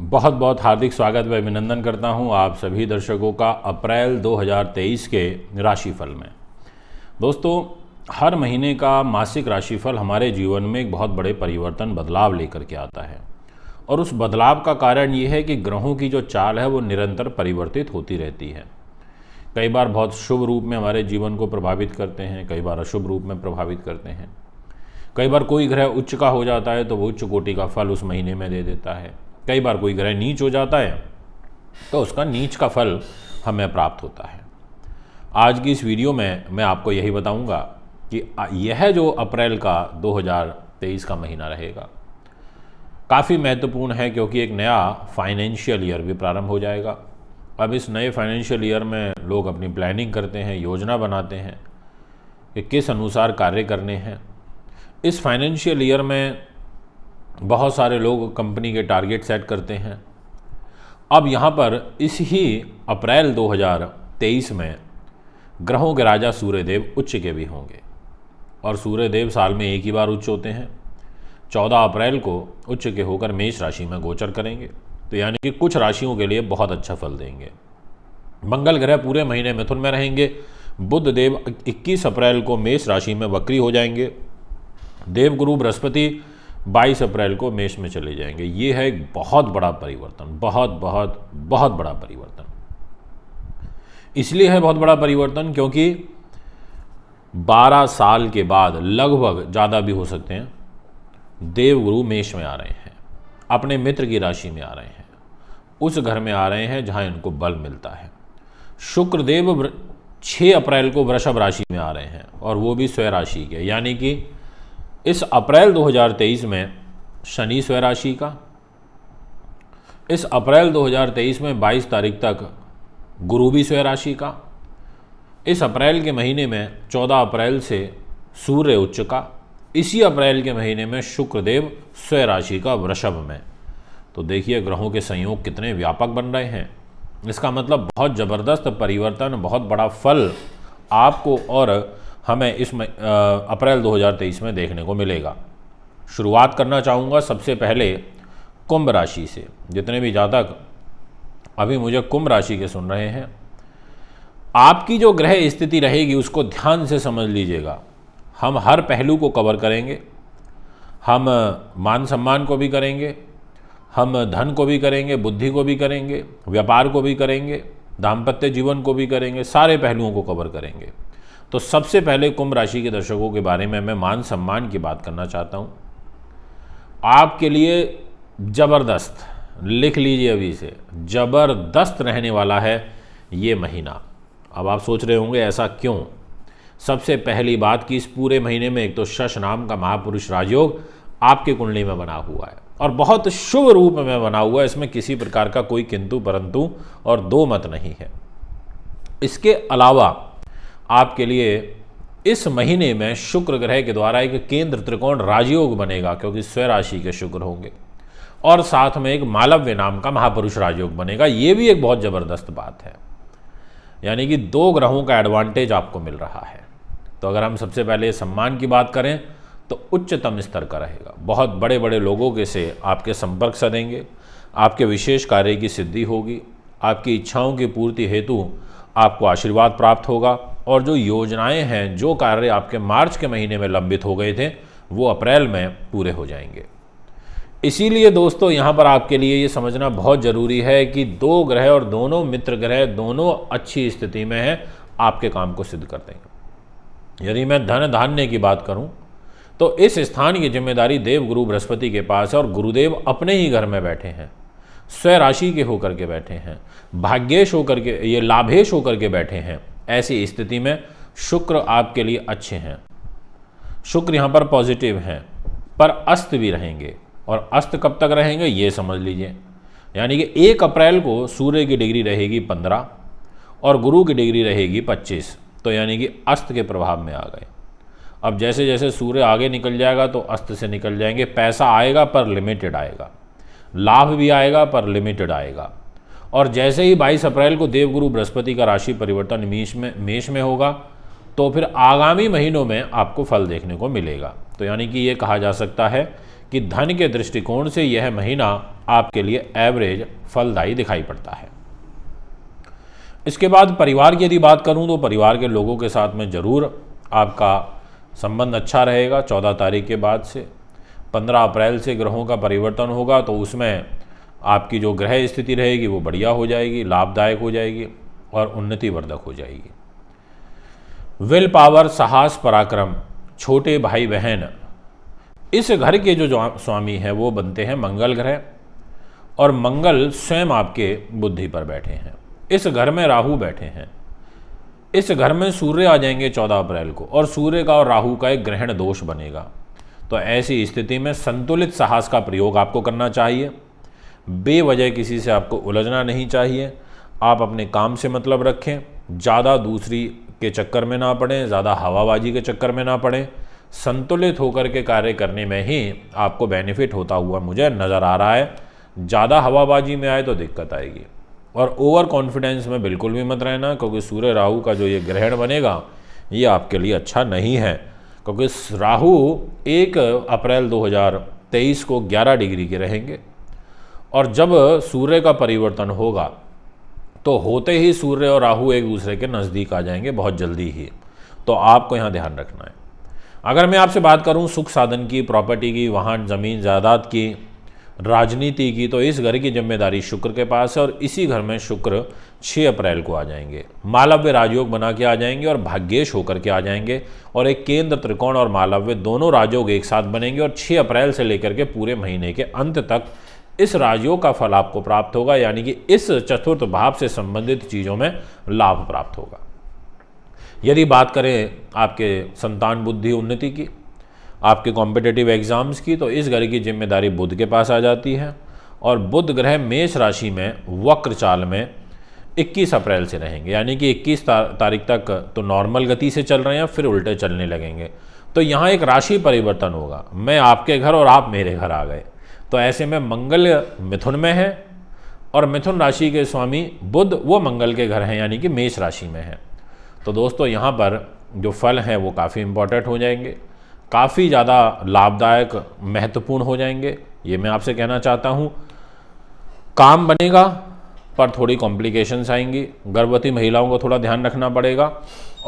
बहुत बहुत हार्दिक स्वागत व अभिनंदन करता हूं आप सभी दर्शकों का अप्रैल 2023 के राशिफल में दोस्तों हर महीने का मासिक राशिफल हमारे जीवन में एक बहुत बड़े परिवर्तन बदलाव लेकर के आता है और उस बदलाव का कारण ये है कि ग्रहों की जो चाल है वो निरंतर परिवर्तित होती रहती है कई बार बहुत शुभ रूप में हमारे जीवन को प्रभावित करते हैं कई बार अशुभ रूप में प्रभावित करते हैं कई बार कोई ग्रह उच्च का हो जाता है तो वो उच्च कोटि का फल उस महीने में दे देता है कई बार कोई ग्रह नीच हो जाता है तो उसका नीच का फल हमें प्राप्त होता है आज की इस वीडियो में मैं आपको यही बताऊंगा कि यह जो अप्रैल का 2023 का महीना रहेगा काफ़ी महत्वपूर्ण है क्योंकि एक नया फाइनेंशियल ईयर भी प्रारंभ हो जाएगा अब इस नए फाइनेंशियल ईयर में लोग अपनी प्लानिंग करते हैं योजना बनाते हैं कि किस अनुसार कार्य करने हैं इस फाइनेंशियल ईयर में बहुत सारे लोग कंपनी के टारगेट सेट करते हैं अब यहाँ पर इस ही अप्रैल 2023 में ग्रहों के राजा सूर्यदेव उच्च के भी होंगे और सूर्यदेव साल में एक ही बार उच्च होते हैं 14 अप्रैल को उच्च के होकर मेष राशि में गोचर करेंगे तो यानी कि कुछ राशियों के लिए बहुत अच्छा फल देंगे मंगल ग्रह पूरे महीने मिथुन में रहेंगे बुद्ध देव 21 अप्रैल को मेष राशि में वक्री हो जाएंगे देवगुरु बृहस्पति 22 अप्रैल को मेष में चले जाएंगे ये है एक बहुत बड़ा परिवर्तन बहुत बहुत बहुत बड़ा परिवर्तन इसलिए है बहुत बड़ा परिवर्तन क्योंकि 12 साल के बाद लगभग ज़्यादा भी हो सकते हैं देवगुरु मेष में आ रहे हैं अपने मित्र की राशि में आ रहे हैं उस घर में आ रहे हैं जहाँ इनको बल मिलता है शुक्रदेव 6 अप्रैल को वृषभ राशि में आ रहे हैं और वो भी स्वय राशि के यानी कि इस अप्रैल 2023 में शनि स्वय राशि का इस अप्रैल 2023 में 22 तारीख तक गुरु भी स्वय राशि का इस अप्रैल के महीने में 14 अप्रैल से सूर्य उच्च का इसी अप्रैल के महीने में शुक्रदेव स्वय राशि का वृषभ में तो देखिए ग्रहों के संयोग कितने व्यापक बन रहे हैं इसका मतलब बहुत ज़बरदस्त परिवर्तन बहुत बड़ा फल आपको और हमें इस अप्रैल 2023 में देखने को मिलेगा शुरुआत करना चाहूँगा सबसे पहले कुंभ राशि से जितने भी जातक अभी मुझे कुंभ राशि के सुन रहे हैं आपकी जो ग्रह स्थिति रहेगी उसको ध्यान से समझ लीजिएगा हम हर पहलू को कवर करेंगे हम मान सम्मान को भी करेंगे हम धन को भी करेंगे बुद्धि को भी करेंगे व्यापार को भी करेंगे दाम्पत्य जीवन को भी करेंगे सारे पहलुओं को कवर करेंगे तो सबसे पहले कुंभ राशि के दर्शकों के बारे में मैं मान सम्मान की बात करना चाहता हूं आपके लिए ज़बरदस्त लिख लीजिए अभी से ज़बरदस्त रहने वाला है ये महीना अब आप सोच रहे होंगे ऐसा क्यों सबसे पहली बात कि इस पूरे महीने में एक तो शश नाम का महापुरुष राजयोग आपके कुंडली में बना हुआ है और बहुत शुभ रूप में बना हुआ है इसमें किसी प्रकार का कोई किंतु परंतु और दो मत नहीं है इसके अलावा आपके लिए इस महीने में शुक्र ग्रह के द्वारा एक केंद्र त्रिकोण राजयोग बनेगा क्योंकि स्वराशि के शुक्र होंगे और साथ में एक मालव्य नाम का महापुरुष राजयोग बनेगा ये भी एक बहुत ज़बरदस्त बात है यानी कि दो ग्रहों का एडवांटेज आपको मिल रहा है तो अगर हम सबसे पहले सम्मान की बात करें तो उच्चतम स्तर का रहेगा बहुत बड़े बड़े लोगों के से आपके संपर्क सदेंगे आपके विशेष कार्य की सिद्धि होगी आपकी इच्छाओं की पूर्ति हेतु आपको आशीर्वाद प्राप्त होगा और जो योजनाएं हैं जो कार्य आपके मार्च के महीने में लंबित हो गए थे वो अप्रैल में पूरे हो जाएंगे इसीलिए दोस्तों यहाँ पर आपके लिए ये समझना बहुत ज़रूरी है कि दो ग्रह और दोनों मित्र ग्रह दोनों अच्छी स्थिति में हैं आपके काम को सिद्ध कर देंगे यदि मैं धन धान्य की बात करूँ तो इस स्थान की जिम्मेदारी देव गुरु बृहस्पति के पास है और गुरुदेव अपने ही घर में बैठे हैं स्वराशि के होकर के बैठे हैं भाग्येश होकर के ये लाभेश होकर के बैठे हैं ऐसी स्थिति में शुक्र आपके लिए अच्छे हैं शुक्र यहाँ पर पॉजिटिव हैं पर अस्त भी रहेंगे और अस्त कब तक रहेंगे ये समझ लीजिए यानी कि एक अप्रैल को सूर्य की डिग्री रहेगी पंद्रह और गुरु की डिग्री रहेगी पच्चीस तो यानी कि अस्त के प्रभाव में आ गए अब जैसे जैसे सूर्य आगे निकल जाएगा तो अस्त से निकल जाएंगे पैसा आएगा पर लिमिटेड आएगा लाभ भी आएगा पर लिमिटेड आएगा और जैसे ही 22 अप्रैल को देवगुरु बृहस्पति का राशि परिवर्तन मेष में मेष में होगा तो फिर आगामी महीनों में आपको फल देखने को मिलेगा तो यानी कि ये कहा जा सकता है कि धन के दृष्टिकोण से यह महीना आपके लिए एवरेज फलदायी दिखाई पड़ता है इसके बाद परिवार की यदि बात करूं तो परिवार के लोगों के साथ में ज़रूर आपका संबंध अच्छा रहेगा चौदह तारीख के बाद से पंद्रह अप्रैल से ग्रहों का परिवर्तन होगा तो उसमें आपकी जो ग्रह स्थिति रहेगी वो बढ़िया हो जाएगी लाभदायक हो जाएगी और उन्नतिवर्धक हो जाएगी विल पावर साहस पराक्रम छोटे भाई बहन इस घर के जो स्वामी हैं वो बनते हैं मंगल ग्रह और मंगल स्वयं आपके बुद्धि पर बैठे हैं इस घर में राहु बैठे हैं इस घर में सूर्य आ जाएंगे 14 अप्रैल को और सूर्य का और राहु का एक ग्रहण दोष बनेगा तो ऐसी स्थिति में संतुलित साहस का प्रयोग आपको करना चाहिए बेवजह किसी से आपको उलझना नहीं चाहिए आप अपने काम से मतलब रखें ज़्यादा दूसरी के चक्कर में ना पड़ें ज़्यादा हवाबाजी के चक्कर में ना पड़ें संतुलित होकर के कार्य करने में ही आपको बेनिफिट होता हुआ मुझे नज़र आ रहा है ज़्यादा हवाबाजी में आए तो दिक्कत आएगी और ओवर कॉन्फिडेंस में बिल्कुल भी मत रहना क्योंकि सूर्य राहु का जो ये ग्रहण बनेगा ये आपके लिए अच्छा नहीं है क्योंकि राहु एक अप्रैल 2023 को 11 डिग्री के रहेंगे और जब सूर्य का परिवर्तन होगा तो होते ही सूर्य और राहु एक दूसरे के नज़दीक आ जाएंगे बहुत जल्दी ही तो आपको यहाँ ध्यान रखना है अगर मैं आपसे बात करूँ सुख साधन की प्रॉपर्टी की वहाँ ज़मीन जायदाद की राजनीति की तो इस घर की जिम्मेदारी शुक्र के पास है और इसी घर में शुक्र 6 अप्रैल को आ जाएंगे मालव्य राजयोग बना के आ जाएंगे और भाग्येश होकर के आ जाएंगे और एक केंद्र त्रिकोण और मालव्य दोनों राजयोग एक साथ बनेंगे और 6 अप्रैल से लेकर के पूरे महीने के अंत तक इस राजयोग का फल आपको प्राप्त होगा यानी कि इस चतुर्थ भाव से संबंधित चीज़ों में लाभ प्राप्त होगा यदि बात करें आपके संतान बुद्धि उन्नति की आपके कॉम्पिटेटिव एग्ज़ाम्स की तो इस घर की जिम्मेदारी बुद्ध के पास आ जाती है और बुध ग्रह मेष राशि में वक्र चाल में 21 अप्रैल से रहेंगे यानी कि 21 तारीख तक तो नॉर्मल गति से चल रहे हैं फिर उल्टे चलने लगेंगे तो यहाँ एक राशि परिवर्तन होगा मैं आपके घर और आप मेरे घर आ गए तो ऐसे में मंगल मिथुन में है और मिथुन राशि के स्वामी बुद्ध वो मंगल के घर हैं यानी कि मेष राशि में हैं तो दोस्तों यहाँ पर जो फल हैं वो काफ़ी इम्पॉर्टेंट हो जाएंगे काफ़ी ज़्यादा लाभदायक महत्वपूर्ण हो जाएंगे ये मैं आपसे कहना चाहता हूँ काम बनेगा पर थोड़ी कॉम्प्लिकेशंस आएंगी गर्भवती महिलाओं को थोड़ा ध्यान रखना पड़ेगा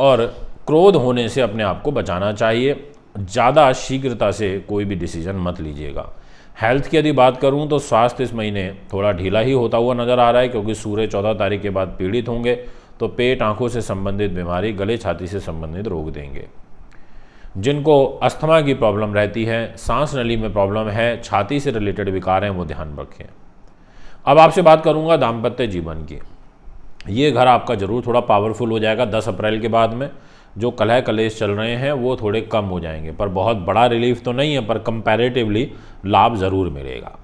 और क्रोध होने से अपने आप को बचाना चाहिए ज़्यादा शीघ्रता से कोई भी डिसीजन मत लीजिएगा हेल्थ की यदि बात करूं तो स्वास्थ्य इस महीने थोड़ा ढीला ही होता हुआ नज़र आ रहा है क्योंकि सूर्य चौदह तारीख के बाद पीड़ित होंगे तो पेट आंखों से संबंधित बीमारी गले छाती से संबंधित रोग देंगे जिनको अस्थमा की प्रॉब्लम रहती है सांस नली में प्रॉब्लम है छाती से रिलेटेड विकार हैं वो ध्यान रखें अब आपसे बात करूंगा दाम्पत्य जीवन की ये घर आपका ज़रूर थोड़ा पावरफुल हो जाएगा दस अप्रैल के बाद में जो कलह कलेश चल रहे हैं वो थोड़े कम हो जाएंगे पर बहुत बड़ा रिलीफ तो नहीं है पर कंपैरेटिवली लाभ ज़रूर मिलेगा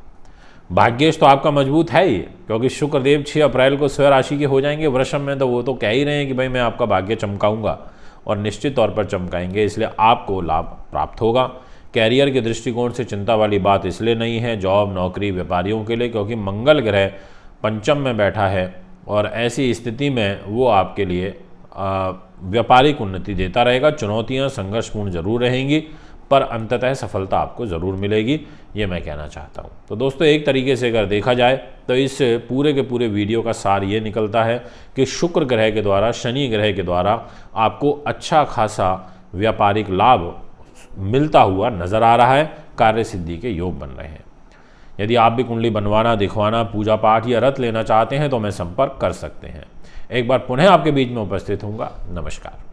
भाग्यश तो आपका मजबूत है ही क्योंकि शुक्रदेव 6 अप्रैल को स्वय राशि के हो जाएंगे वृषभ में तो वो तो कह ही रहे हैं कि भाई मैं आपका भाग्य चमकाऊंगा और निश्चित तौर पर चमकाएंगे इसलिए आपको लाभ प्राप्त होगा कैरियर के दृष्टिकोण से चिंता वाली बात इसलिए नहीं है जॉब नौकरी व्यापारियों के लिए क्योंकि मंगल ग्रह पंचम में बैठा है और ऐसी स्थिति में वो आपके लिए व्यापारिक उन्नति देता रहेगा चुनौतियाँ संघर्षपूर्ण जरूर रहेंगी पर अंततः सफलता आपको ज़रूर मिलेगी ये मैं कहना चाहता हूँ तो दोस्तों एक तरीके से अगर देखा जाए तो इस पूरे के पूरे वीडियो का सार ये निकलता है कि शुक्र ग्रह के द्वारा शनि ग्रह के द्वारा आपको अच्छा खासा व्यापारिक लाभ मिलता हुआ नज़र आ रहा है कार्य सिद्धि के योग बन रहे हैं यदि आप भी कुंडली बनवाना दिखवाना पूजा पाठ या रथ लेना चाहते हैं तो हमें संपर्क कर सकते हैं एक बार पुनः आपके बीच में उपस्थित हूँगा नमस्कार